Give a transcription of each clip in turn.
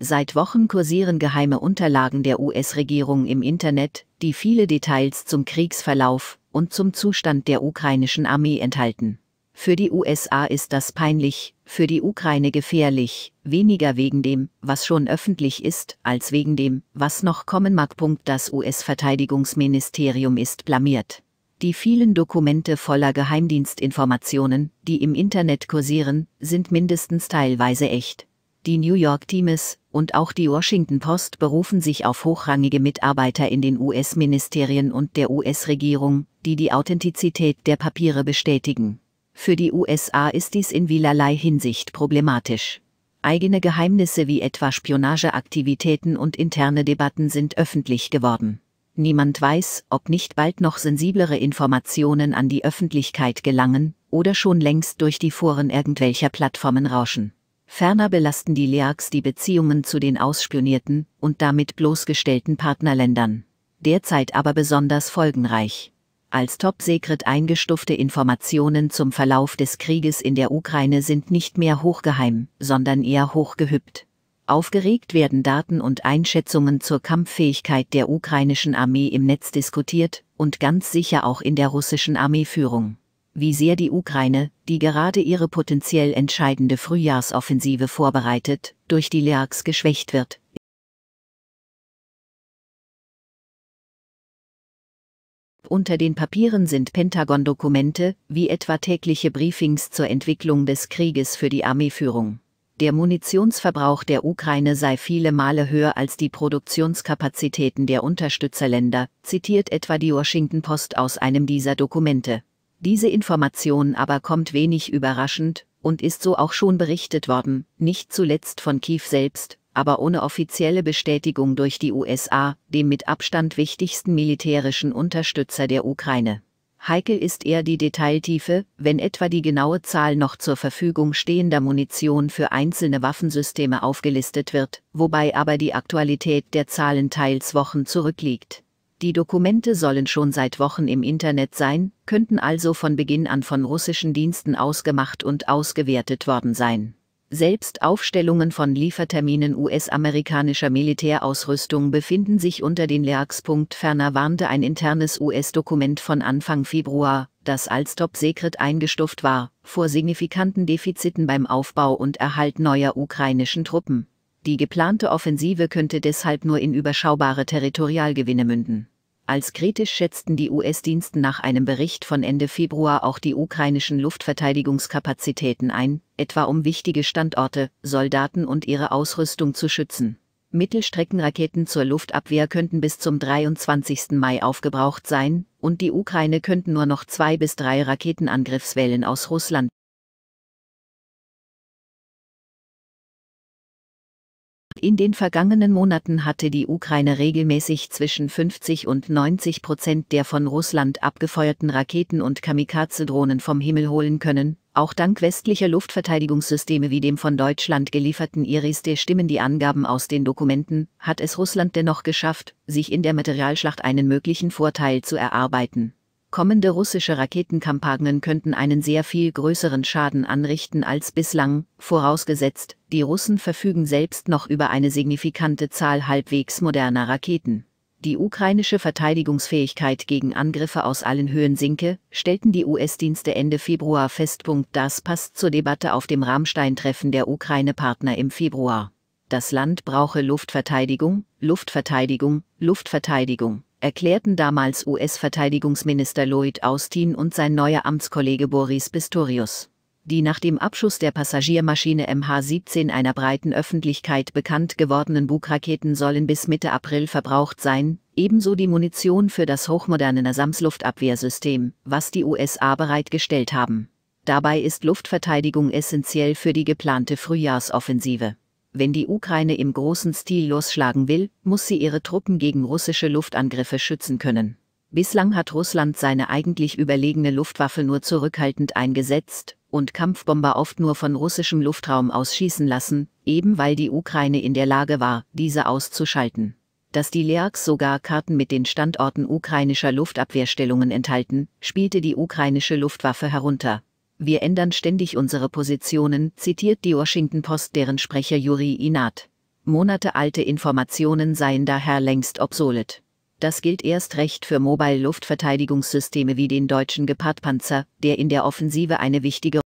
Seit Wochen kursieren geheime Unterlagen der US-Regierung im Internet, die viele Details zum Kriegsverlauf und zum Zustand der ukrainischen Armee enthalten. Für die USA ist das peinlich, für die Ukraine gefährlich, weniger wegen dem, was schon öffentlich ist, als wegen dem, was noch kommen mag. Das US-Verteidigungsministerium ist blamiert. Die vielen Dokumente voller Geheimdienstinformationen, die im Internet kursieren, sind mindestens teilweise echt. Die New York Times, und auch die Washington Post berufen sich auf hochrangige Mitarbeiter in den US-Ministerien und der US-Regierung, die die Authentizität der Papiere bestätigen. Für die USA ist dies in vielerlei Hinsicht problematisch. Eigene Geheimnisse wie etwa Spionageaktivitäten und interne Debatten sind öffentlich geworden. Niemand weiß, ob nicht bald noch sensiblere Informationen an die Öffentlichkeit gelangen oder schon längst durch die Foren irgendwelcher Plattformen rauschen. Ferner belasten die LEAGs die Beziehungen zu den ausspionierten und damit bloßgestellten Partnerländern. Derzeit aber besonders folgenreich. Als top-secret eingestufte Informationen zum Verlauf des Krieges in der Ukraine sind nicht mehr hochgeheim, sondern eher hochgehüppt. Aufgeregt werden Daten und Einschätzungen zur Kampffähigkeit der ukrainischen Armee im Netz diskutiert und ganz sicher auch in der russischen Armeeführung wie sehr die Ukraine, die gerade ihre potenziell entscheidende Frühjahrsoffensive vorbereitet, durch die Leaks geschwächt wird. Unter den Papieren sind Pentagon-Dokumente, wie etwa tägliche Briefings zur Entwicklung des Krieges für die Armeeführung. Der Munitionsverbrauch der Ukraine sei viele Male höher als die Produktionskapazitäten der Unterstützerländer, zitiert etwa die Washington Post aus einem dieser Dokumente. Diese Information aber kommt wenig überraschend und ist so auch schon berichtet worden, nicht zuletzt von Kiew selbst, aber ohne offizielle Bestätigung durch die USA, dem mit Abstand wichtigsten militärischen Unterstützer der Ukraine. Heikel ist eher die Detailtiefe, wenn etwa die genaue Zahl noch zur Verfügung stehender Munition für einzelne Waffensysteme aufgelistet wird, wobei aber die Aktualität der Zahlen teils Wochen zurückliegt. Die Dokumente sollen schon seit Wochen im Internet sein, könnten also von Beginn an von russischen Diensten ausgemacht und ausgewertet worden sein. Selbst Aufstellungen von Lieferterminen US-amerikanischer Militärausrüstung befinden sich unter den leaks Ferner warnte ein internes US-Dokument von Anfang Februar, das als Top Secret eingestuft war, vor signifikanten Defiziten beim Aufbau und Erhalt neuer ukrainischen Truppen. Die geplante Offensive könnte deshalb nur in überschaubare Territorialgewinne münden. Als kritisch schätzten die US-Diensten nach einem Bericht von Ende Februar auch die ukrainischen Luftverteidigungskapazitäten ein, etwa um wichtige Standorte, Soldaten und ihre Ausrüstung zu schützen. Mittelstreckenraketen zur Luftabwehr könnten bis zum 23. Mai aufgebraucht sein, und die Ukraine könnten nur noch zwei bis drei Raketenangriffswellen aus Russland In den vergangenen Monaten hatte die Ukraine regelmäßig zwischen 50 und 90 Prozent der von Russland abgefeuerten Raketen und Kamikaze-Drohnen vom Himmel holen können. Auch dank westlicher Luftverteidigungssysteme wie dem von Deutschland gelieferten iris der stimmen die Angaben aus den Dokumenten, hat es Russland dennoch geschafft, sich in der Materialschlacht einen möglichen Vorteil zu erarbeiten. Kommende russische Raketenkampagnen könnten einen sehr viel größeren Schaden anrichten als bislang, vorausgesetzt, die Russen verfügen selbst noch über eine signifikante Zahl halbwegs moderner Raketen. Die ukrainische Verteidigungsfähigkeit gegen Angriffe aus allen Höhen sinke, stellten die US-Dienste Ende Februar fest. Das passt zur Debatte auf dem Rammstein-Treffen der Ukraine-Partner im Februar das Land brauche Luftverteidigung, Luftverteidigung, Luftverteidigung, erklärten damals US-Verteidigungsminister Lloyd Austin und sein neuer Amtskollege Boris Pistorius. Die nach dem Abschuss der Passagiermaschine MH17 einer breiten Öffentlichkeit bekannt gewordenen Bugraketen sollen bis Mitte April verbraucht sein, ebenso die Munition für das hochmoderne NASAMS-Luftabwehrsystem, was die USA bereitgestellt haben. Dabei ist Luftverteidigung essentiell für die geplante Frühjahrsoffensive. Wenn die Ukraine im großen Stil losschlagen will, muss sie ihre Truppen gegen russische Luftangriffe schützen können. Bislang hat Russland seine eigentlich überlegene Luftwaffe nur zurückhaltend eingesetzt und Kampfbomber oft nur von russischem Luftraum ausschießen lassen, eben weil die Ukraine in der Lage war, diese auszuschalten. Dass die Leaks sogar Karten mit den Standorten ukrainischer Luftabwehrstellungen enthalten, spielte die ukrainische Luftwaffe herunter. Wir ändern ständig unsere Positionen, zitiert die Washington Post deren Sprecher Yuri Inat. Monate alte Informationen seien daher längst obsolet. Das gilt erst recht für Mobile Luftverteidigungssysteme wie den deutschen gepard der in der Offensive eine wichtige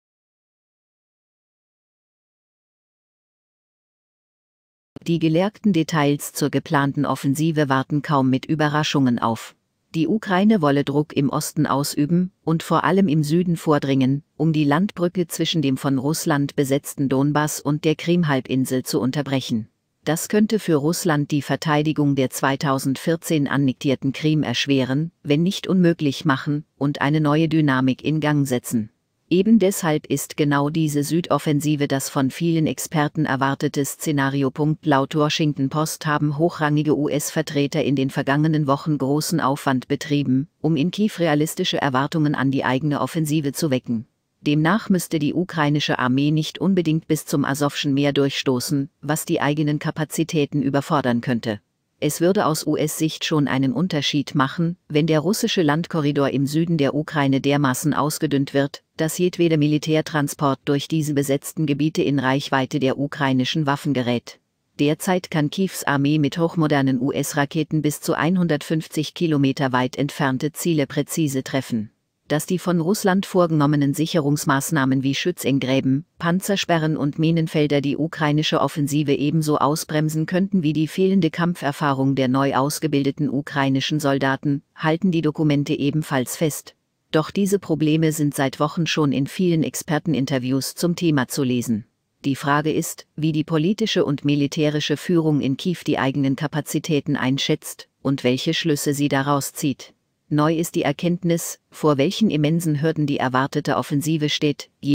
Die gelehrten Details zur geplanten Offensive warten kaum mit Überraschungen auf. Die Ukraine wolle Druck im Osten ausüben und vor allem im Süden vordringen, um die Landbrücke zwischen dem von Russland besetzten Donbass und der Krimhalbinsel zu unterbrechen. Das könnte für Russland die Verteidigung der 2014 annektierten Krim erschweren, wenn nicht unmöglich machen, und eine neue Dynamik in Gang setzen. Eben deshalb ist genau diese Südoffensive das von vielen Experten erwartete Szenario. Laut Washington Post haben hochrangige US-Vertreter in den vergangenen Wochen großen Aufwand betrieben, um in Kiew realistische Erwartungen an die eigene Offensive zu wecken. Demnach müsste die ukrainische Armee nicht unbedingt bis zum Asowschen Meer durchstoßen, was die eigenen Kapazitäten überfordern könnte es würde aus US-Sicht schon einen Unterschied machen, wenn der russische Landkorridor im Süden der Ukraine dermaßen ausgedünnt wird, dass jedweder Militärtransport durch diese besetzten Gebiete in Reichweite der ukrainischen Waffen gerät. Derzeit kann Kiews Armee mit hochmodernen US-Raketen bis zu 150 Kilometer weit entfernte Ziele präzise treffen dass die von Russland vorgenommenen Sicherungsmaßnahmen wie Schützengräben, Panzersperren und Minenfelder die ukrainische Offensive ebenso ausbremsen könnten wie die fehlende Kampferfahrung der neu ausgebildeten ukrainischen Soldaten, halten die Dokumente ebenfalls fest. Doch diese Probleme sind seit Wochen schon in vielen Experteninterviews zum Thema zu lesen. Die Frage ist, wie die politische und militärische Führung in Kiew die eigenen Kapazitäten einschätzt und welche Schlüsse sie daraus zieht. Neu ist die Erkenntnis, vor welchen immensen Hürden die erwartete Offensive steht. Je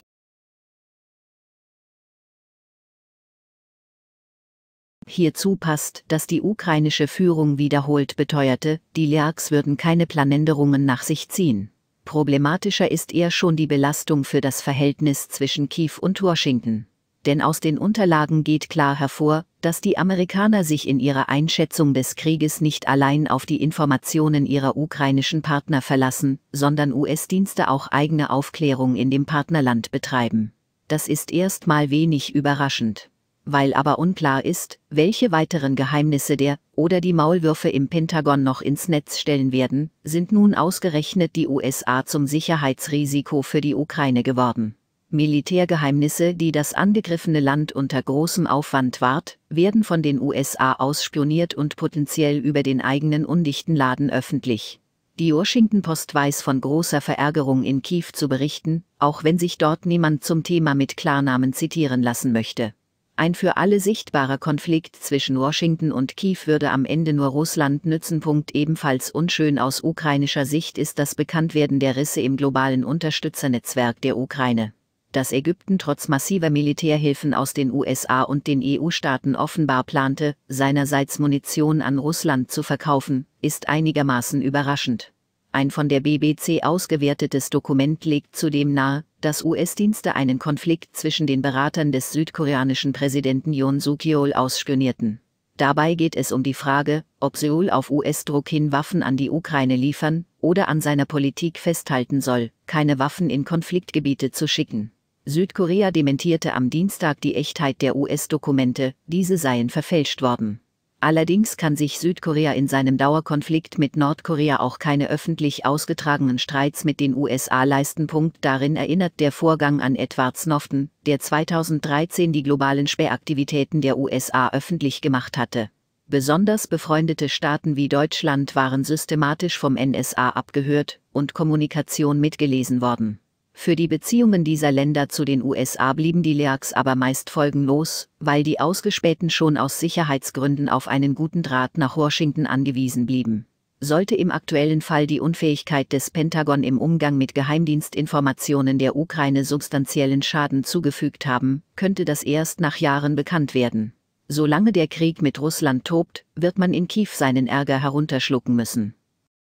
Hierzu passt, dass die ukrainische Führung wiederholt beteuerte, die Lergs würden keine Planänderungen nach sich ziehen. Problematischer ist eher schon die Belastung für das Verhältnis zwischen Kiew und Washington denn aus den Unterlagen geht klar hervor, dass die Amerikaner sich in ihrer Einschätzung des Krieges nicht allein auf die Informationen ihrer ukrainischen Partner verlassen, sondern US-Dienste auch eigene Aufklärung in dem Partnerland betreiben. Das ist erstmal wenig überraschend. Weil aber unklar ist, welche weiteren Geheimnisse der oder die Maulwürfe im Pentagon noch ins Netz stellen werden, sind nun ausgerechnet die USA zum Sicherheitsrisiko für die Ukraine geworden. Militärgeheimnisse, die das angegriffene Land unter großem Aufwand wahrt, werden von den USA ausspioniert und potenziell über den eigenen undichten Laden öffentlich. Die Washington Post weiß von großer Verärgerung in Kiew zu berichten, auch wenn sich dort niemand zum Thema mit Klarnamen zitieren lassen möchte. Ein für alle sichtbarer Konflikt zwischen Washington und Kiew würde am Ende nur Russland nützen. Punkt ebenfalls unschön aus ukrainischer Sicht ist das Bekanntwerden der Risse im globalen Unterstützernetzwerk der Ukraine dass Ägypten trotz massiver Militärhilfen aus den USA und den EU-Staaten offenbar plante, seinerseits Munition an Russland zu verkaufen, ist einigermaßen überraschend. Ein von der BBC ausgewertetes Dokument legt zudem nahe, dass US-Dienste einen Konflikt zwischen den Beratern des südkoreanischen Präsidenten Yoon Suk-yeol ausspionierten. Dabei geht es um die Frage, ob Seoul auf US-Druck hin Waffen an die Ukraine liefern oder an seiner Politik festhalten soll, keine Waffen in Konfliktgebiete zu schicken. Südkorea dementierte am Dienstag die Echtheit der US-Dokumente, diese seien verfälscht worden. Allerdings kann sich Südkorea in seinem Dauerkonflikt mit Nordkorea auch keine öffentlich ausgetragenen Streits mit den USA leisten. Punkt darin erinnert der Vorgang an Edward Snowden, der 2013 die globalen Sperraktivitäten der USA öffentlich gemacht hatte. Besonders befreundete Staaten wie Deutschland waren systematisch vom NSA abgehört und Kommunikation mitgelesen worden. Für die Beziehungen dieser Länder zu den USA blieben die Leaks aber meist folgenlos, weil die Ausgespähten schon aus Sicherheitsgründen auf einen guten Draht nach Washington angewiesen blieben. Sollte im aktuellen Fall die Unfähigkeit des Pentagon im Umgang mit Geheimdienstinformationen der Ukraine substanziellen Schaden zugefügt haben, könnte das erst nach Jahren bekannt werden. Solange der Krieg mit Russland tobt, wird man in Kiew seinen Ärger herunterschlucken müssen.